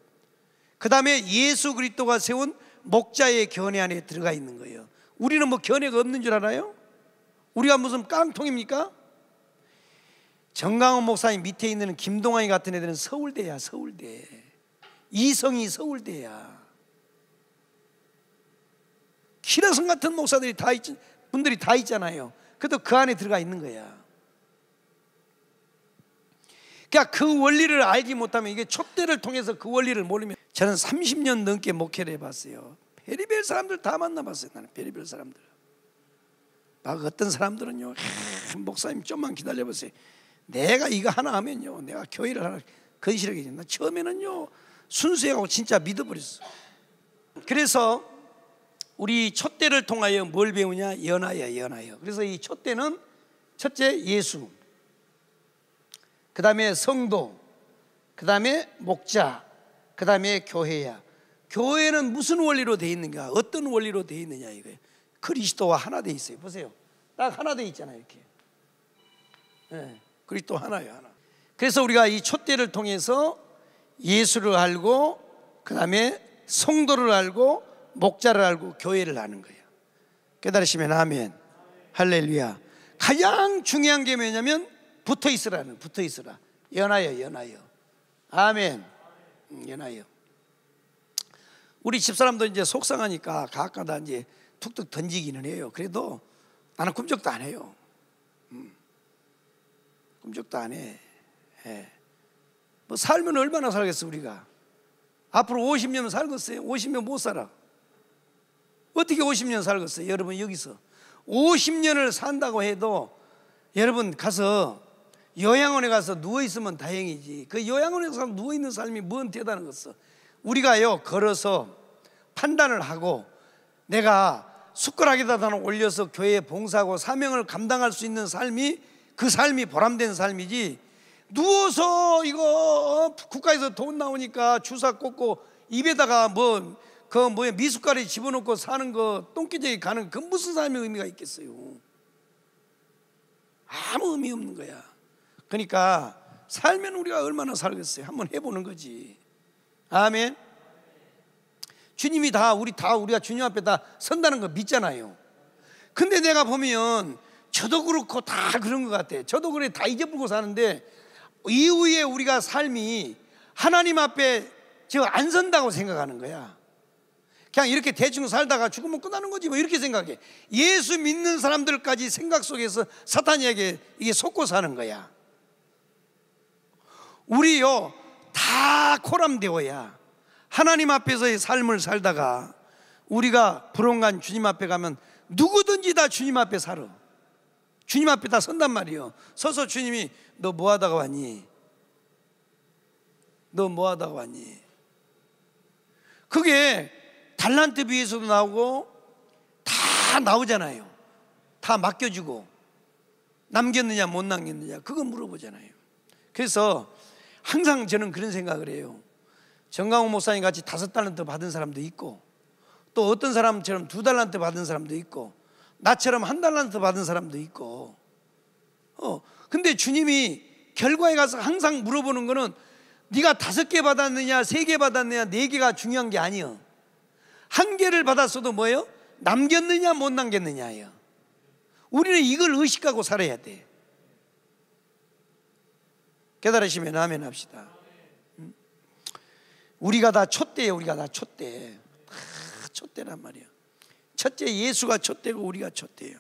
그 다음에 예수 그리스도가 세운 목자의 견해 안에 들어가 있는 거예요. 우리는 뭐 견해가 없는 줄 알아요? 우리가 무슨 깡통입니까? 정강훈 목사님 밑에 있는 김동환이 같은 애들은 서울대야 서울대 이성이 서울대야 키라성 같은 목사들이 다 있, 분들이 다 있잖아요 그래도 그 안에 들어가 있는 거야 그러니까 그 원리를 알지 못하면 이게 촛대를 통해서 그 원리를 모르면 저는 30년 넘게 목회를 해봤어요 베리벨 사람들 다 만나봤어요 나는 베리벨 사람들 막 어떤 사람들은요, 아, 목사님 좀만 기다려보세요. 내가 이거 하나 하면요, 내가 교회를 하나 건실하게 된다. 처음에는요, 순수해가고 진짜 믿어버렸어. 그래서 우리 첫대를 통하여 뭘 배우냐? 연하여, 연하여. 그래서 이 첫대는 첫째 예수, 그 다음에 성도, 그 다음에 목자, 그 다음에 교회야. 교회는 무슨 원리로 돼 있는가? 어떤 원리로 돼 있느냐 이거예요. 그리스도와 하나 돼 있어요. 보세요. 딱 하나 돼 있잖아요. 이렇게. 네, 그리스도 하나예요. 하나. 그래서 우리가 이 촛대를 통해서 예수를 알고 그 다음에 성도를 알고 목자를 알고 교회를 아는 거예요. 깨달으시면 아멘. 할렐루야. 가장 중요한 게 뭐냐면 붙어 있으라는 붙어 있으라. 연하여 연하여. 아멘. 음, 연하여. 우리 집사람도 이제 속상하니까 가끔다 이제 툭툭 던지기는 해요. 그래도 나는 꿈쩍도 안 해요. 음. 꿈쩍도 안 해. 예. 뭐 살면 얼마나 살겠어 우리가. 앞으로 50년 살겠어요? 50년 못 살아. 어떻게 50년 살겠어요? 여러분 여기서 50년을 산다고 해도 여러분 가서 요양원에 가서 누워 있으면 다행이지. 그 요양원에 서 누워 있는 삶이 뭔 대단한 것어. 우리가요 걸어서 판단을 하고 내가 숟가락에 다 올려서 교회에 봉사하고 사명을 감당할 수 있는 삶이 그 삶이 보람된 삶이지 누워서 이거 어, 국가에서 돈 나오니까 주사 꽂고 입에다가 뭐 그 뭐야 미숫가루 집어넣고 사는 거 똥기저기 가는 그 무슨 삶의 의미가 있겠어요? 아무 의미 없는 거야. 그러니까 살면 우리가 얼마나 살겠어요? 한번 해보는 거지. 아멘. 주님이 다 우리 다 우리가 주님 앞에 다 선다는 거 믿잖아요. 근데 내가 보면 저도 그렇고 다 그런 것 같아. 저도 그래 다 잊어버리고 사는데 이후에 우리가 삶이 하나님 앞에 지안 선다고 생각하는 거야. 그냥 이렇게 대충 살다가 죽으면 끝나는 거지 뭐 이렇게 생각해. 예수 믿는 사람들까지 생각 속에서 사탄에게 이게 속고 사는 거야. 우리요 다코람되어야 하나님 앞에서의 삶을 살다가 우리가 불온간 주님 앞에 가면 누구든지 다 주님 앞에 살아. 주님 앞에 다 선단 말이요. 서서 주님이 너 뭐 하다가 왔니? 너 뭐 하다가 왔니? 그게 달란트 비에서도 나오고 다 나오잖아요. 다 맡겨주고 남겼느냐 못 남겼느냐 그거 물어보잖아요. 그래서 항상 저는 그런 생각을 해요. 정강호 목사님 같이 다섯 달란트 받은 사람도 있고 또 어떤 사람처럼 두 달란트 받은 사람도 있고 나처럼 한 달란트 받은 사람도 있고 어 근데 주님이 결과에 가서 항상 물어보는 거는 네가 다섯 개 받았느냐 세 개 받았느냐 네 개가 중요한 게 아니요 한 개를 받았어도 뭐요 남겼느냐 못남겼느냐요 우리는 이걸 의식하고 살아야 돼 깨달으시면 아멘 합시다. 우리가 다 촛대예요. 우리가 다 촛대. 아, 촛대란 말이야. 첫째 예수가 촛대고 우리가 촛대예요.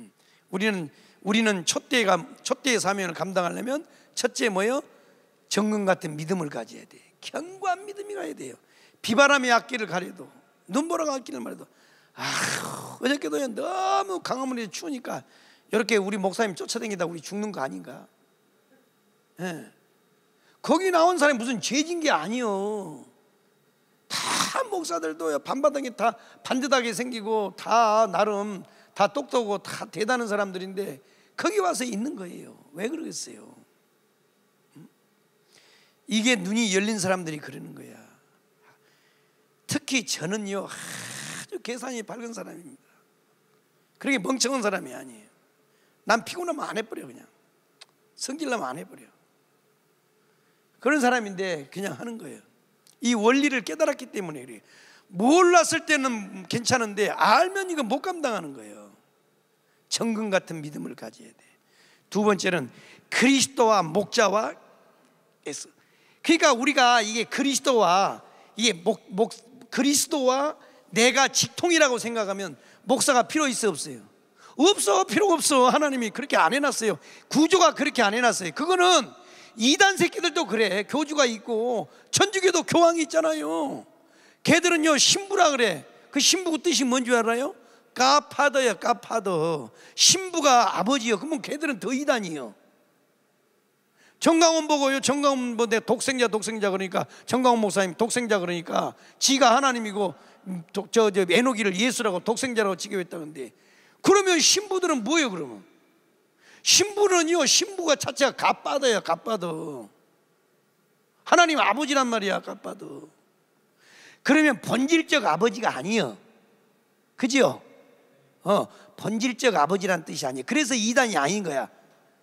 음. 우리는 우리는 촛대가 촛대의 사명을 감당하려면 첫째 뭐요? 정금 같은 믿음을 가져야 돼. 견고한 믿음이 가야 돼요. 비바람의 악기를 가려도 눈보라가 악기를 말해도 아 어저께도 너무 강화문이 추우니까 이렇게 우리 목사님 쫓아다니다 우리 죽는 거 아닌가? 예. 거기 나온 사람이 무슨 죄진 게 아니요. 다 목사들도 반바닥에 다 반듯하게 생기고 다 나름 다 똑똑하고 다 대단한 사람들인데 거기 와서 있는 거예요. 왜 그러겠어요? 음? 이게 눈이 열린 사람들이 그러는 거야. 특히 저는요 아주 계산이 밝은 사람입니다. 그렇게 멍청한 사람이 아니에요. 난 피곤하면 안 해버려 그냥 성질나면 안 해버려. 그런 사람인데 그냥 하는 거예요. 이 원리를 깨달았기 때문에 그래요. 몰랐을 때는 괜찮은데 알면 이거 못 감당하는 거예요. 정금 같은 믿음을 가져야 돼. 두 번째는 그리스도와 목자와 에스. 그러니까 우리가 이게 그리스도와 이게 목, 목 그리스도와 내가 직통이라고 생각하면 목사가 필요 있어 없어요. 없어 필요 없어 하나님이 그렇게 안 해놨어요. 구조가 그렇게 안 해놨어요. 그거는 이단 새끼들도 그래. 교주가 있고 천주교도 교황이 있잖아요. 걔들은요 신부라 그래. 그 신부 뜻이 뭔줄 알아요? 까파더야 까파더. 신부가 아버지요. 그러면 걔들은 더 이단이요. 정강원 보고요. 정강원 보내 뭐 독생자 독생자 그러니까 정강원 목사님 독생자 그러니까 지가 하나님이고 저, 저 에노기를 예수라고 독생자라고 지급했다는데 그러면 신부들은 뭐예요 그러면? 신부는요, 신부가 자체가 갓바더야갓바더 하나님 아버지란 말이야, 갓바더 그러면 본질적 아버지가 아니요. 그지요? 어, 본질적 아버지란 뜻이 아니에요. 그래서 이단이 아닌 거야.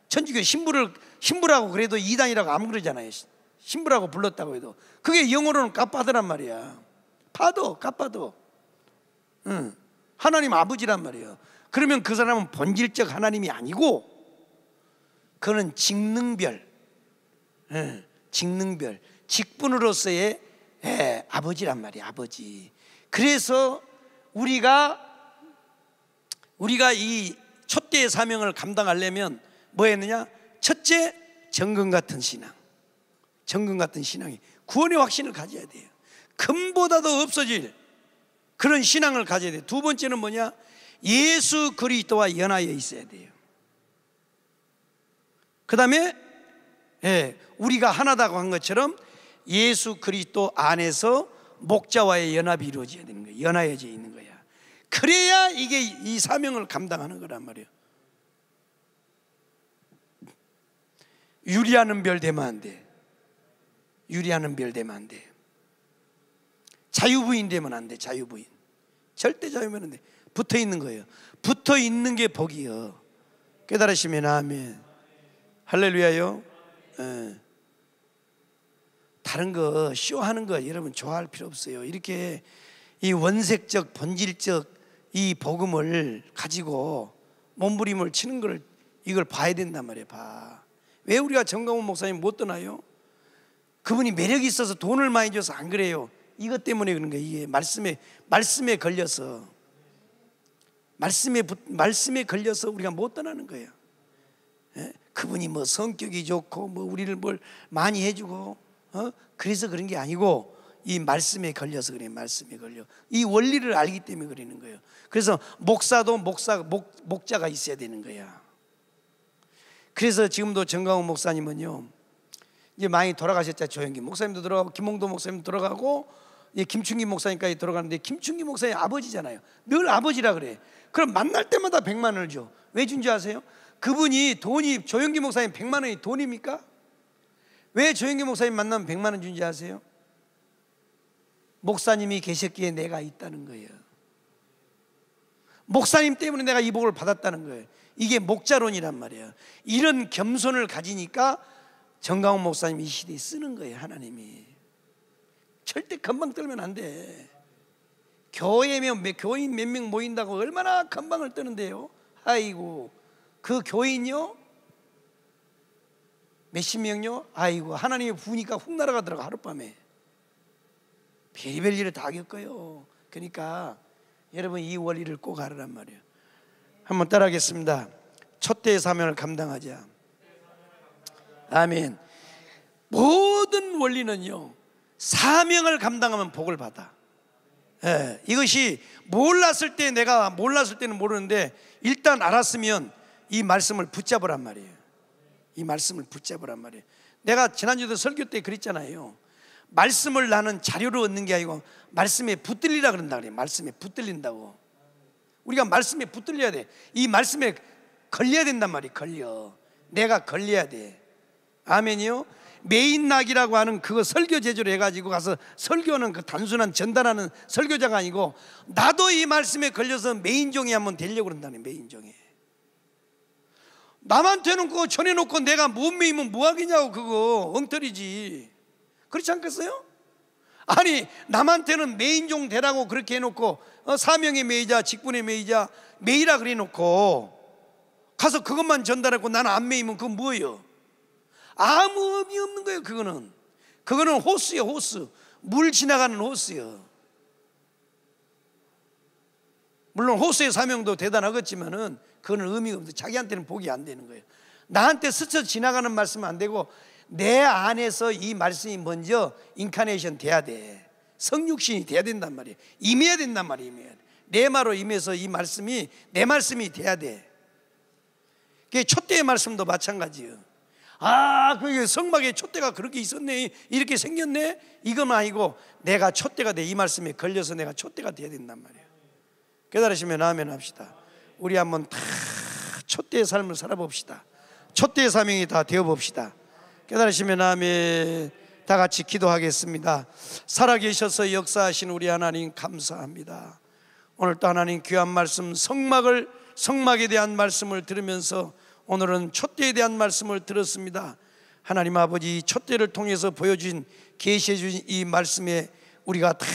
천주교 신부를 신부라고 그래도 이단이라고 안 그러잖아요. 신부라고 불렀다고 해도 그게 영어로는 갓바더란 말이야. 파도, 갓바도. 응. 하나님 아버지란 말이에요. 그러면 그 사람은 본질적 하나님이 아니고 그는 직능별, 예, 직능별, 직분으로서의 예, 아버지란 말이야, 아버지. 그래서 우리가 우리가 이 첫째의 사명을 감당하려면 뭐 했느냐? 첫째, 정금 같은 신앙. 정금 같은 신앙이 구원의 확신을 가져야 돼요. 금보다도 없어질 그런 신앙을 가져야 돼요. 두 번째는 뭐냐? 예수 그리스도와 연하여 있어야 돼요. 그 다음에 예, 우리가 하나다고 한 것처럼 예수 그리스도 안에서 목자와의 연합이 이루어져야 되는 거예요. 연하여져 있는 거야. 그래야 이게 이 사명을 감당하는 거란 말이에요. 유리하는 별 되면 안 돼. 유리하는 별 되면 안 돼. 자유부인 되면 안 돼. 자유부인. 절대 자유면 안 돼. 붙어 있는 거예요. 붙어 있는 게 복이요. 깨달으시면 아멘. 할렐루야요. 네. 다른 거 쇼하는 거 여러분 좋아할 필요 없어요. 이렇게 이 원색적 본질적 이 복음을 가지고 몸부림을 치는 걸 이걸 봐야 된단 말이에요. 봐. 왜 우리가 정강훈 목사님 못 떠나요? 그분이 매력이 있어서 돈을 많이 줘서 안 그래요. 이것 때문에 그런 거예요. 이게 말씀에 말씀에 걸려서 말씀에 말씀에 걸려서 우리가 못 떠나는 거예요. 그분이 뭐 성격이 좋고 뭐 우리를 뭘 많이 해주고 어? 그래서 그런 게 아니고 이 말씀에 걸려서 그래 말씀에 걸려 이 원리를 알기 때문에 그러는 거예요. 그래서 목사도 목사 목, 목자가 있어야 되는 거야. 그래서 지금도 정강호 목사님은요 이제 많이 돌아가셨죠 조영기 목사님도 들어가고 김홍도 목사님도 돌아가고 예, 김충기 목사님까지 들어가는데 김충기 목사의 아버지잖아요. 늘 아버지라 그래. 그럼 만날 때마다 백만 원을 줘. 왜 준 줄 아세요? 그분이 돈이 조영기 목사님 100만 원이 돈입니까? 왜 조영기 목사님 만나면 100만 원 준지 아세요? 목사님이 계셨기에 내가 있다는 거예요. 목사님 때문에 내가 이 복을 받았다는 거예요. 이게 목자론이란 말이에요. 이런 겸손을 가지니까 정강훈 목사님 이 시대에 쓰는 거예요, 하나님이. 절대 건방 떨면 안 돼. 교회면 교인 몇 명 모인다고 얼마나 건방을 뜨는데요. 아이고 그 교인요 몇십 명요? 아이고 하나님이 부니까 훅 날아가 더라고 하룻밤에 별의별 일을 다 겪어요 그러니까 여러분 이 원리를 꼭 알으란 말이에요 한번 따라하겠습니다 첫 때의 사명을 감당하자 아멘 모든 원리는요 사명을 감당하면 복을 받아 예, 이것이 몰랐을 때 내가 몰랐을 때는 모르는데 일단 알았으면 이 말씀을 붙잡으란 말이에요. 이 말씀을 붙잡으란 말이에요. 내가 지난주도 설교 때 그랬잖아요. 말씀을 나는 자료로 얻는 게 아니고 말씀에 붙들리라 그런다 그래요. 말씀에 붙들린다고. 우리가 말씀에 붙들려야 돼. 이 말씀에 걸려야 된단 말이에요. 걸려. 내가 걸려야 돼. 아멘이요. 메인락이라고 하는 그거 설교 제조를 해가지고 가서 설교는 그 단순한 전달하는 설교자가 아니고 나도 이 말씀에 걸려서 메인종이 한번 되려고 그런다는 메인종이 남한테는 그거 전해놓고 내가 못 미면 뭐하겠냐고 그거 엉터리지 그렇지 않겠어요? 아니 남한테는 매인종 되라고 그렇게 해놓고 어, 사명의 매이자 직분의 매이자 매이라 그래놓고 가서 그것만 전달했고 나는 안 매이면 그건 뭐예요? 아무 의미 없는 거예요 그거는 그거는 호스예요 호스 물 지나가는 호스요 물론 호수의 사명도 대단하겠지만은 그건 의미가 없는데 자기한테는 복이 안 되는 거예요. 나한테 스쳐 지나가는 말씀 안 되고 내 안에서 이 말씀이 먼저 인카네이션 돼야 돼. 성육신이 돼야 된단 말이에요. 임해야 된단 말이에요. 임해야 내 말로 임해서 이 말씀이 내 말씀이 돼야 돼. 그게 첫대의 말씀도 마찬가지예요. 아, 그게 성막에 촛대가 그렇게 있었네. 이렇게 생겼네. 이건 아니고 내가 촛대가 돼. 이 말씀에 걸려서 내가 촛대가 돼야 된단 말이에요. 깨달으시면 아멘 합시다. 우리 한번 다 첫대의 삶을 살아봅시다. 첫대의 사명이 다 되어봅시다. 깨달으시면 아멘. 다 같이 기도하겠습니다. 살아계셔서 역사하신 우리 하나님 감사합니다. 오늘도 하나님 귀한 말씀 성막을 성막에 대한 말씀을 들으면서 오늘은 첫대에 대한 말씀을 들었습니다. 하나님 아버지 첫대를 통해서 보여준 계시해 주신 이 말씀에 우리가 다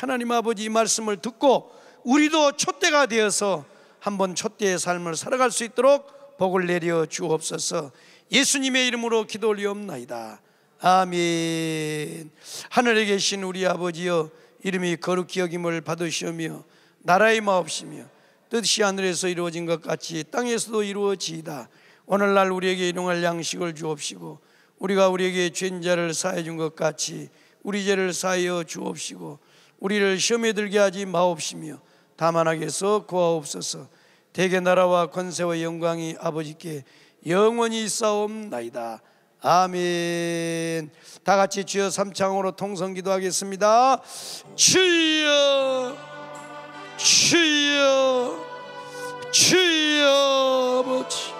하나님 아버지 이 말씀을 듣고 우리도 촛대가 되어서 한번 촛대의 삶을 살아갈 수 있도록 복을 내려 주옵소서. 예수님의 이름으로 기도 올리옵나이다. 아멘. 하늘에 계신 우리 아버지여 이름이 거룩히 여김을 받으시며 나라의 마옵시며 뜻이 하늘에서 이루어진 것 같이 땅에서도 이루어지이다. 오늘날 우리에게 일용할 양식을 주옵시고 우리가 우리에게 죄인자를 사해 준것 같이 우리 죄를 사여 주옵시고 우리를 시험에 들게 하지 마옵시며 다만 하게서 구하옵소서 대개 나라와 권세와 영광이 아버지께 영원히 싸움나이다 아멘 다 같이 주여 삼창으로 통성 기도하겠습니다 주여 주여 주여 아버지